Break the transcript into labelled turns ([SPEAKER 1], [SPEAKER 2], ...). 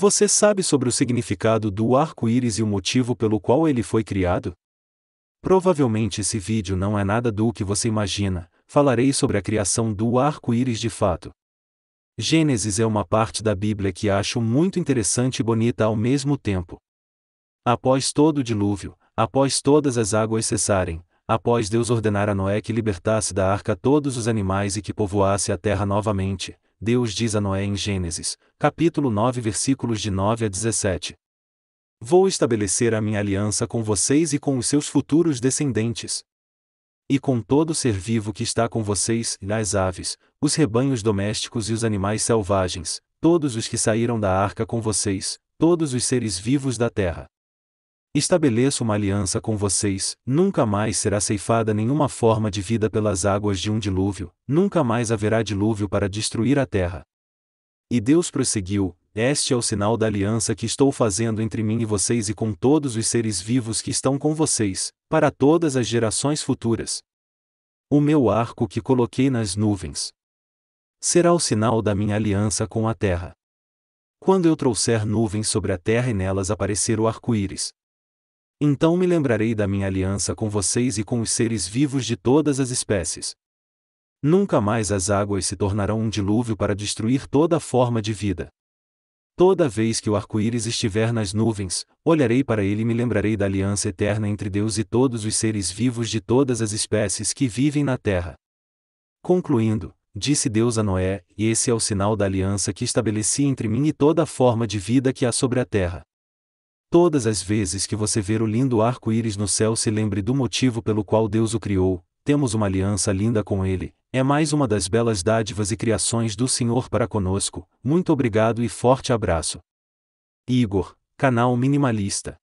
[SPEAKER 1] Você sabe sobre o significado do arco-íris e o motivo pelo qual ele foi criado? Provavelmente esse vídeo não é nada do que você imagina, falarei sobre a criação do arco-íris de fato. Gênesis é uma parte da Bíblia que acho muito interessante e bonita ao mesmo tempo. Após todo o dilúvio, após todas as águas cessarem, após Deus ordenar a Noé que libertasse da arca todos os animais e que povoasse a terra novamente, Deus diz a Noé em Gênesis, capítulo 9, versículos de 9 a 17. Vou estabelecer a minha aliança com vocês e com os seus futuros descendentes. E com todo ser vivo que está com vocês, e as aves, os rebanhos domésticos e os animais selvagens, todos os que saíram da arca com vocês, todos os seres vivos da terra estabeleço uma aliança com vocês, nunca mais será ceifada nenhuma forma de vida pelas águas de um dilúvio, nunca mais haverá dilúvio para destruir a terra. E Deus prosseguiu: Este é o sinal da aliança que estou fazendo entre mim e vocês e com todos os seres vivos que estão com vocês, para todas as gerações futuras. O meu arco que coloquei nas nuvens será o sinal da minha aliança com a terra. Quando eu trouxer nuvens sobre a terra e nelas aparecer o arco-íris, então me lembrarei da minha aliança com vocês e com os seres vivos de todas as espécies. Nunca mais as águas se tornarão um dilúvio para destruir toda forma de vida. Toda vez que o arco-íris estiver nas nuvens, olharei para ele e me lembrarei da aliança eterna entre Deus e todos os seres vivos de todas as espécies que vivem na terra. Concluindo, disse Deus a Noé: e Esse é o sinal da aliança que estabeleci entre mim e toda a forma de vida que há sobre a terra. Todas as vezes que você ver o lindo arco-íris no céu, se lembre do motivo pelo qual Deus o criou. Temos uma aliança linda com ele. É mais uma das belas dádivas e criações do Senhor para conosco. Muito obrigado e forte abraço. Igor, canal minimalista.